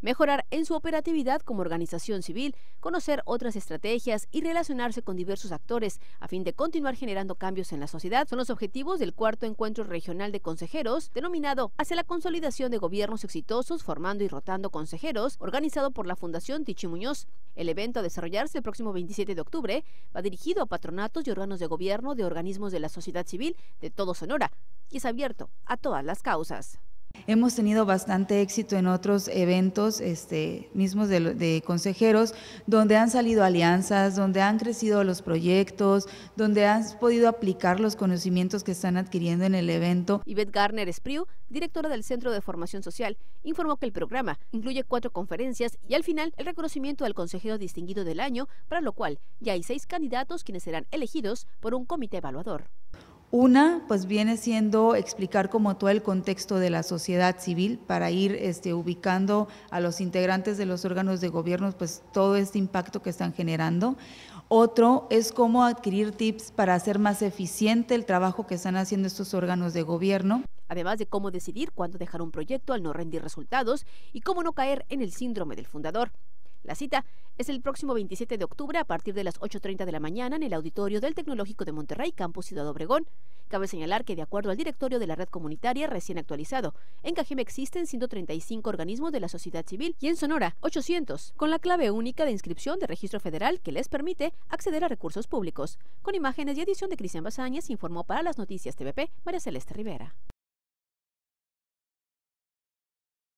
mejorar en su operatividad como organización civil, conocer otras estrategias y relacionarse con diversos actores a fin de continuar generando cambios en la sociedad son los objetivos del cuarto encuentro regional de consejeros denominado Hacia la consolidación de gobiernos exitosos formando y rotando consejeros, organizado por la Fundación Tichi Muñoz. El evento a desarrollarse el próximo 27 de octubre va dirigido a patronatos y órganos de gobierno de organismos de la sociedad civil de todo Sonora y es abierto a todas las causas. Hemos tenido bastante éxito en otros eventos este, mismos de, consejeros, donde han salido alianzas, donde han crecido los proyectos, donde han podido aplicar los conocimientos que están adquiriendo en el evento. Yvette Garner Espriu, directora del Centro de Formación Social, informó que el programa incluye cuatro conferencias y al final el reconocimiento al consejero distinguido del año, para lo cual ya hay seis candidatos quienes serán elegidos por un comité evaluador. Una, pues viene siendo explicar cómo todo el contexto de la sociedad civil para ir este, ubicando a los integrantes de los órganos de gobierno, pues todo este impacto que están generando. Otro es cómo adquirir tips para hacer más eficiente el trabajo que están haciendo estos órganos de gobierno. Además de cómo decidir cuándo dejar un proyecto al no rendir resultados y cómo no caer en el síndrome del fundador. La cita es el próximo 27 de octubre a partir de las 8.30 de la mañana en el auditorio del Tecnológico de Monterrey, Campus Ciudad Obregón. Cabe señalar que, de acuerdo al directorio de la red comunitaria recién actualizado, en Cajeme existen 135 organismos de la sociedad civil y en Sonora 800, con la clave única de inscripción de registro federal que les permite acceder a recursos públicos. Con imágenes y edición de Cristian Bazañas informó para las noticias TVP María Celeste Rivera.